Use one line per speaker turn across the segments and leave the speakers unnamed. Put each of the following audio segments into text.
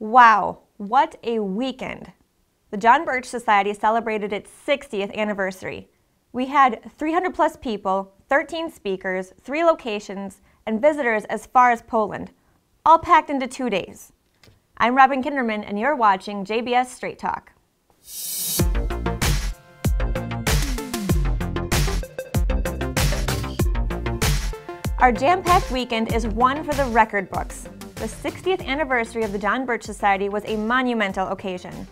Wow, what a weekend! The John Birch Society celebrated its 60th anniversary. We had 300 plus people, 13 speakers, three locations, and visitors as far as Poland, all packed into two days. I'm Robin Kinderman, and you're watching JBS Straight Talk. Our jam packed weekend is one for the record books. The 60th anniversary of the John Birch Society was a monumental occasion.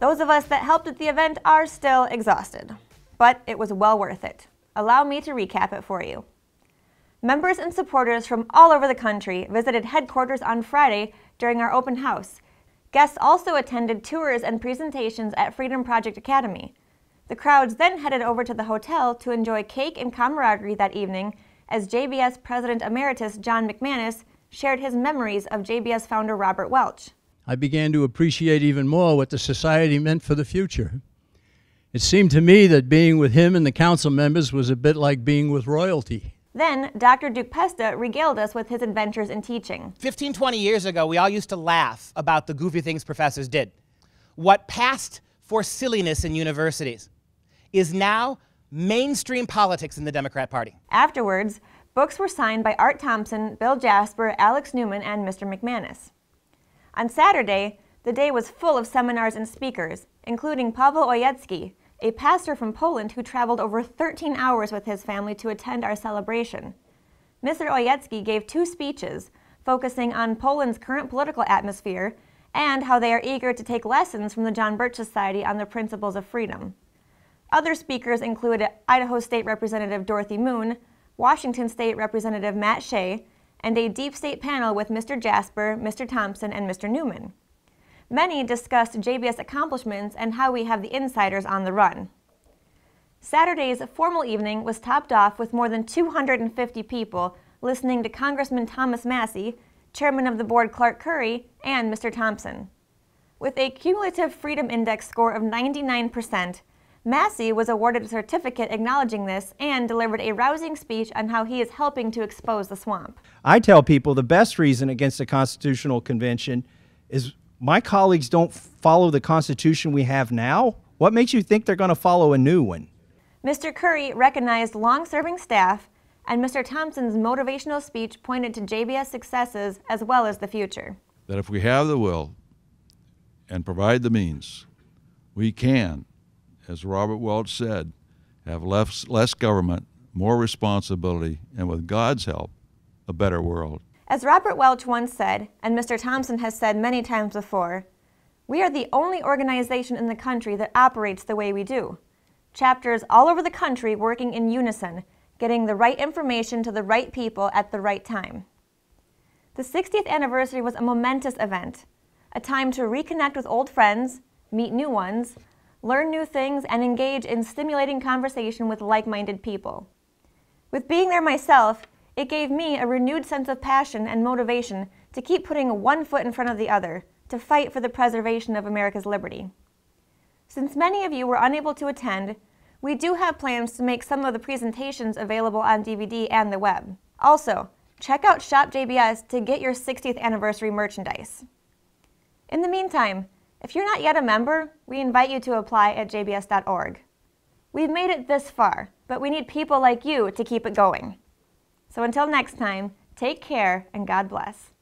Those of us that helped at the event are still exhausted, but it was well worth it. Allow me to recap it for you. Members and supporters from all over the country visited headquarters on Friday during our open house. Guests also attended tours and presentations at Freedom Project Academy. The crowds then headed over to the hotel to enjoy cake and camaraderie that evening as JBS President Emeritus John McManus shared his memories of JBS founder Robert Welch. I began to appreciate even more what the society meant for the future. It seemed to me that being with him and the council members was a bit like being with royalty. Then, Dr. Duke Pesta regaled us with his adventures in teaching. 15, 20 years ago, we all used to laugh about the goofy things professors did. What passed for silliness in universities is now mainstream politics in the Democrat Party. Afterwards, Books were signed by Art Thompson, Bill Jasper, Alex Newman, and Mr. McManus. On Saturday, the day was full of seminars and speakers, including Pavel Oyetsky, a pastor from Poland who traveled over 13 hours with his family to attend our celebration. Mr. Oyetsky gave two speeches, focusing on Poland's current political atmosphere and how they are eager to take lessons from the John Birch Society on the principles of freedom. Other speakers included Idaho State Representative Dorothy Moon, Washington State Representative Matt Shea, and a deep state panel with Mr. Jasper, Mr. Thompson, and Mr. Newman. Many discussed JBS accomplishments and how we have the insiders on the run. Saturday's formal evening was topped off with more than 250 people listening to Congressman Thomas Massey, Chairman of the Board Clark Curry, and Mr. Thompson. With a cumulative Freedom Index score of 99%, Massey was awarded a certificate acknowledging this and delivered a rousing speech on how he is helping to expose the swamp. I tell people the best reason against a Constitutional Convention is my colleagues don't follow the Constitution we have now. What makes you think they're going to follow a new one? Mr. Curry recognized long serving staff, and Mr. Thompson's motivational speech pointed to JBS successes as well as the future. That if we have the will and provide the means, we can as Robert Welch said, have less, less government, more responsibility, and with God's help, a better world. As Robert Welch once said, and Mr. Thompson has said many times before, we are the only organization in the country that operates the way we do. Chapters all over the country working in unison, getting the right information to the right people at the right time. The 60th anniversary was a momentous event, a time to reconnect with old friends, meet new ones, learn new things, and engage in stimulating conversation with like minded people. With being there myself, it gave me a renewed sense of passion and motivation to keep putting one foot in front of the other, to fight for the preservation of America's liberty. Since many of you were unable to attend, we do have plans to make some of the presentations available on DVD and the web. Also, check out Shop JBS to get your 60th anniversary merchandise. In the meantime, if you're not yet a member, we invite you to apply at jbs.org. We've made it this far, but we need people like you to keep it going. So until next time, take care and God bless.